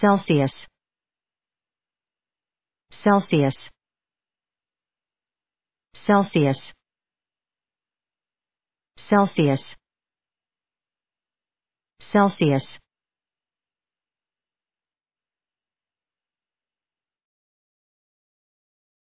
Celsius Celsius Celsius Celsius Celsius